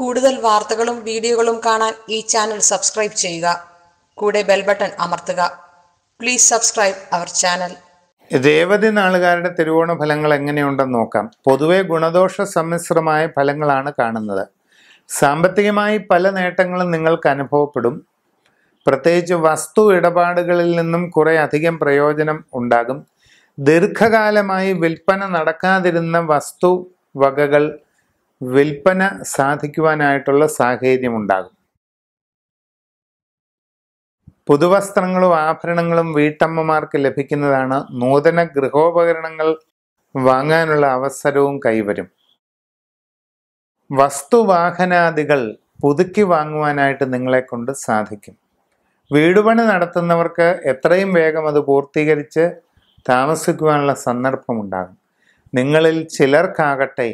കൂടുതൽ വാർത്തകളും വീഡിയോകളും കാണാൻ ഈ ചാനൽ സബ്സ്ക്രൈബ് ചെയ്യുക കൂടെ ബെൽ ബട്ടൺ അമർത്തുക please subscribe our channel Revathi നാളുകാരുടെ തിരുവോണ ഫലങ്ങൾ എങ്ങനെയുണ്ടെന്ന് നോക്കാം പൊതുവെ ഗുണദോഷ സമ്മിശ്രമായ ഫലങ്ങളാണ് കാണുന്നത് സാമ്പത്തികമായി പല നേട്ടങ്ങളും നിങ്ങൾക്ക് അനുഭവപ്പെടും പ്രത്യേകിച്ച് വസ്തു ഇടപാടുകളിൽ നിന്നും കുറേ അധികം പ്രയോജനം ഉണ്ടാകും ദീർഘകാലമായി വിൽപ്പന നടക്കാതിരുന്ന വസ്തു വകകൾ വിൽപ്പന സാധിക്കുവാനായിട്ടുള്ള ഉണ്ടാകും പുതുവസ്ത്രങ്ങളും ആഭരണങ്ങളും വീട്ടമ്മമാർക്ക് ലഭിക്കുന്നതാണ് നൂതന ഗൃഹോപകരണങ്ങൾ വാങ്ങാനുള്ള അവസരവും കൈവരും വസ്തുവാഹനാദികൾ പുതുക്കി വാങ്ങുവാനായിട്ട് നിങ്ങളെ കൊണ്ട് സാധിക്കും വീടുപണി നടത്തുന്നവർക്ക് എത്രയും വേഗം അത് പൂർത്തീകരിച്ച് താമസിക്കുവാനുള്ള സന്ദർഭമുണ്ടാകും നിങ്ങളിൽ ചിലർക്കാകട്ടെ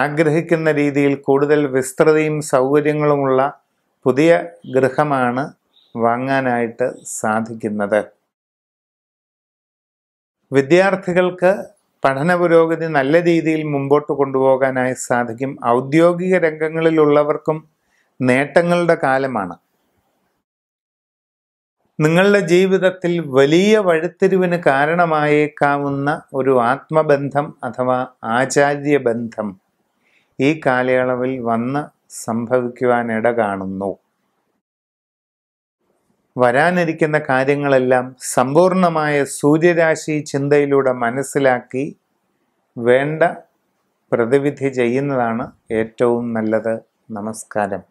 ആഗ്രഹിക്കുന്ന രീതിയിൽ കൂടുതൽ വിസ്തൃതിയും സൗകര്യങ്ങളുമുള്ള പുതിയ ഗൃഹമാണ് വാങ്ങാനായിട്ട് സാധിക്കുന്നത് വിദ്യാർത്ഥികൾക്ക് പഠന പുരോഗതി നല്ല രീതിയിൽ മുമ്പോട്ട് കൊണ്ടുപോകാനായി സാധിക്കും ഔദ്യോഗിക രംഗങ്ങളിലുള്ളവർക്കും നേട്ടങ്ങളുടെ കാലമാണ് നിങ്ങളുടെ ജീവിതത്തിൽ വലിയ വഴുത്തിരിവിന് കാരണമായേക്കാവുന്ന ഒരു ആത്മബന്ധം അഥവാ ആചാര്യബന്ധം ഈ കാലയളവിൽ വന്ന് സംഭവിക്കുവാനിട കാണുന്നു വരാനിരിക്കുന്ന കാര്യങ്ങളെല്ലാം സമ്പൂർണമായ സൂര്യരാശി ചിന്തയിലൂടെ മനസ്സിലാക്കി വേണ്ട പ്രതിവിധി ചെയ്യുന്നതാണ് ഏറ്റവും നല്ലത് നമസ്കാരം